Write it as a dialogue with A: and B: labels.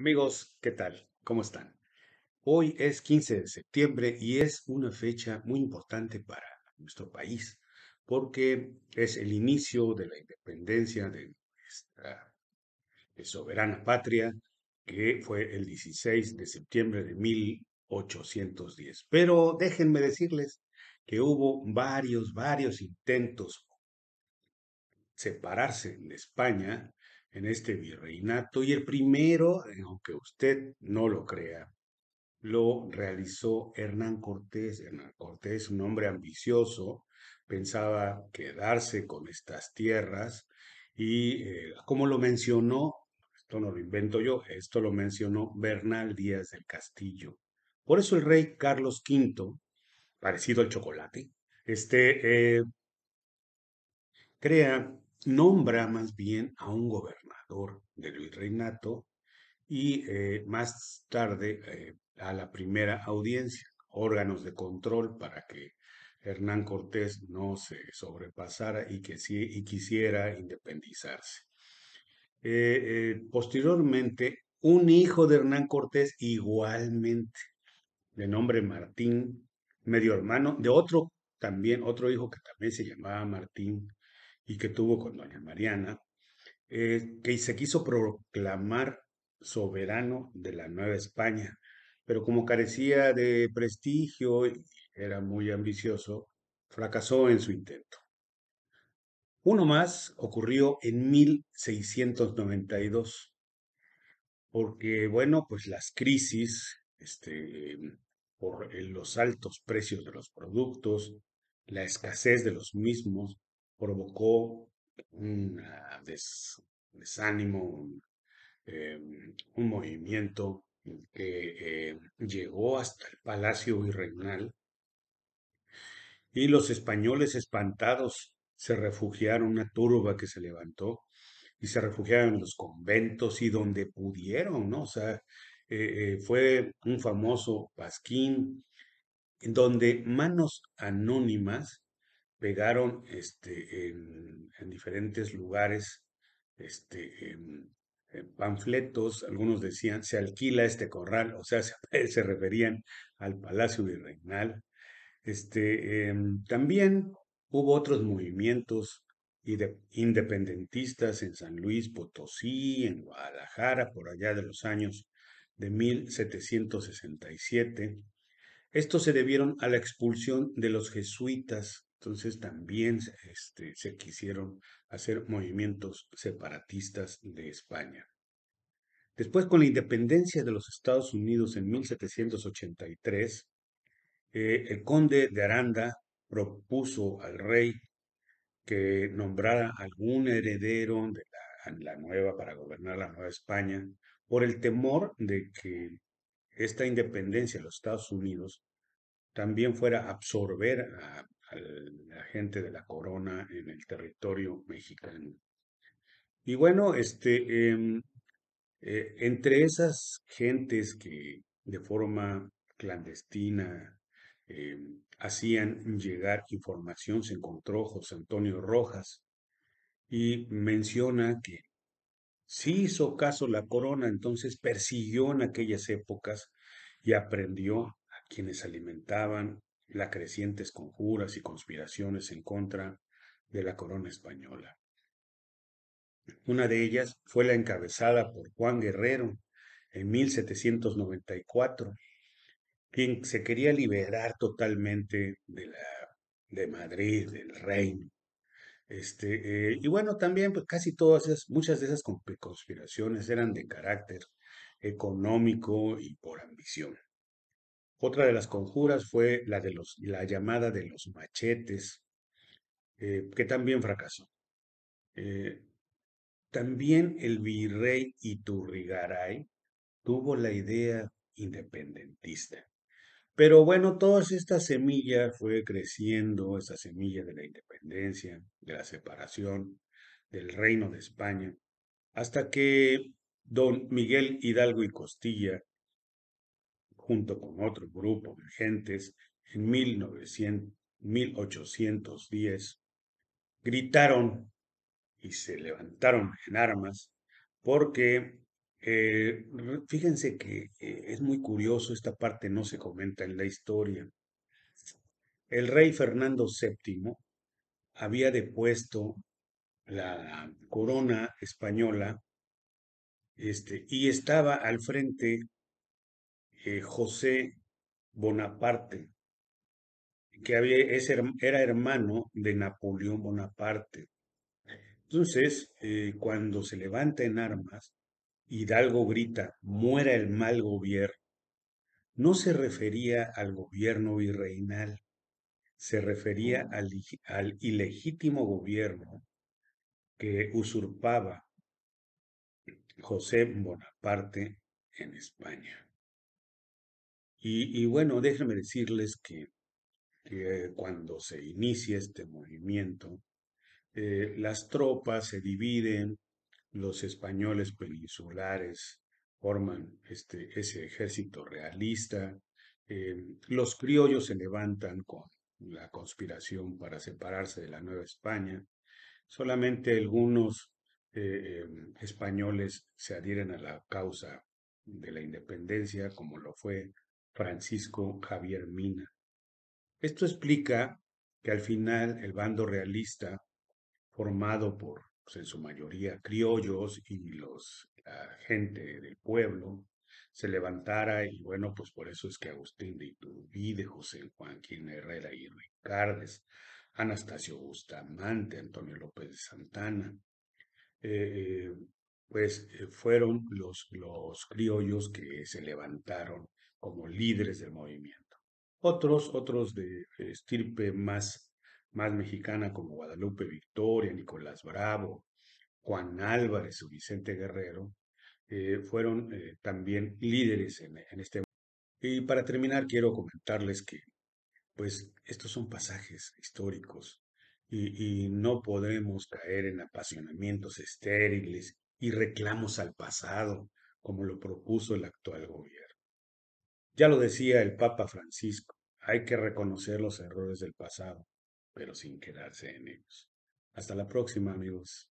A: Amigos, ¿qué tal? ¿Cómo están? Hoy es 15 de septiembre y es una fecha muy importante para nuestro país porque es el inicio de la independencia de nuestra eh, soberana patria que fue el 16 de septiembre de 1810. Pero déjenme decirles que hubo varios, varios intentos separarse de España en este virreinato y el primero, eh, aunque usted no lo crea, lo realizó Hernán Cortés. Hernán Cortés, un hombre ambicioso, pensaba quedarse con estas tierras y, eh, como lo mencionó, esto no lo invento yo, esto lo mencionó Bernal Díaz del Castillo. Por eso el rey Carlos V, parecido al chocolate, este, eh, crea nombra más bien a un gobernador de Luis Reinato y eh, más tarde eh, a la primera audiencia, órganos de control para que Hernán Cortés no se sobrepasara y que quisiera independizarse. Eh, posteriormente, un hijo de Hernán Cortés igualmente, de nombre Martín, medio hermano de otro también, otro hijo que también se llamaba Martín, y que tuvo con doña Mariana, eh, que se quiso proclamar soberano de la Nueva España, pero como carecía de prestigio, y era muy ambicioso, fracasó en su intento. Uno más ocurrió en 1692, porque, bueno, pues las crisis, este, por eh, los altos precios de los productos, la escasez de los mismos, provocó un desánimo, eh, un movimiento que eh, llegó hasta el Palacio Virreinal y los españoles espantados se refugiaron, una turba que se levantó y se refugiaron en los conventos y donde pudieron, ¿no? O sea, eh, fue un famoso pasquín donde manos anónimas pegaron este, en, diferentes lugares este, en, panfletos, algunos decían, se alquila este corral, o sea, se, referían al Palacio Virreinal. Este, em, también hubo otros movimientos independentistas en San Luis Potosí, en Guadalajara, por allá de los años de 1767. Estos se debieron a la expulsión de los jesuitas entonces también este, se quisieron hacer movimientos separatistas de España. Después, con la independencia de los Estados Unidos en 1783, eh, el conde de Aranda propuso al rey que nombrara algún heredero de la, nueva para gobernar la Nueva España, por el temor de que esta independencia de los Estados Unidos también fuera a absorber a a la gente de la corona en el territorio mexicano. Y bueno, este, em, eh, entre esas gentes que de forma clandestina em, hacían llegar información, se encontró José Antonio Rojas y menciona que si hizo caso la corona, entonces persiguió en aquellas épocas y aprendió a quienes alimentaban las crecientes conjuras y conspiraciones en contra de la corona española. Una de ellas fue la encabezada por Juan Guerrero en 1794, quien se quería liberar totalmente de, Madrid, del reino. Este, eh, y bueno, también pues, casi todas esas, muchas de esas conspiraciones eran de carácter económico y por ambición. Otra de las conjuras fue la, de los, la llamada de los machetes, eh, que también fracasó. Eh, también el virrey Iturrigaray tuvo la idea independentista. Pero bueno, toda esta semilla fue creciendo, esa semilla de la independencia, de la separación, del reino de España, hasta que don Miguel Hidalgo y Costilla junto con otro grupo de gentes en 1900, 1810, gritaron y se levantaron en armas porque eh, fíjense que eh, es muy curioso, esta parte no se comenta en la historia. El rey Fernando VII había depuesto la corona española este, y estaba al frente eh, José Bonaparte, que había, era hermano de Napoleón Bonaparte. Entonces, eh, cuando se levanta en armas, Hidalgo grita, muera el mal gobierno. No se refería al gobierno virreinal, se refería mm. al ilegítimo gobierno que usurpaba José Bonaparte en España. Y, bueno, déjenme decirles que, cuando se inicia este movimiento, eh, las tropas se dividen, los españoles peninsulares forman este, ese ejército realista, eh, los criollos se levantan con la conspiración para separarse de la Nueva España, solamente algunos eh, em, españoles se adhieren a la causa de la independencia, como lo fue Francisco Javier Mina. Esto explica que al final el bando realista, formado por pues en su mayoría criollos y los, la gente del pueblo, se levantara y bueno, pues por eso es que Agustín de Iturbide, José Joaquín Herrera y Ricardes, Anastasio Bustamante, Antonio López de Santana, eh, eh, pues eh, fueron los, los criollos que se levantaron como líderes del movimiento. Otros, otros de estirpe más, más mexicana como Guadalupe Victoria, Nicolás Bravo, Juan Álvarez o Vicente Guerrero, eh, fueron eh, también líderes en, este este y para terminar, quiero comentarles que, pues, estos son pasajes históricos y, y no podemos caer en apasionamientos estériles y reclamos al pasado, como lo propuso el actual gobierno. Ya lo decía el Papa Francisco, hay que reconocer los errores del pasado, pero sin quedarse en ellos. Hasta la próxima, amigos.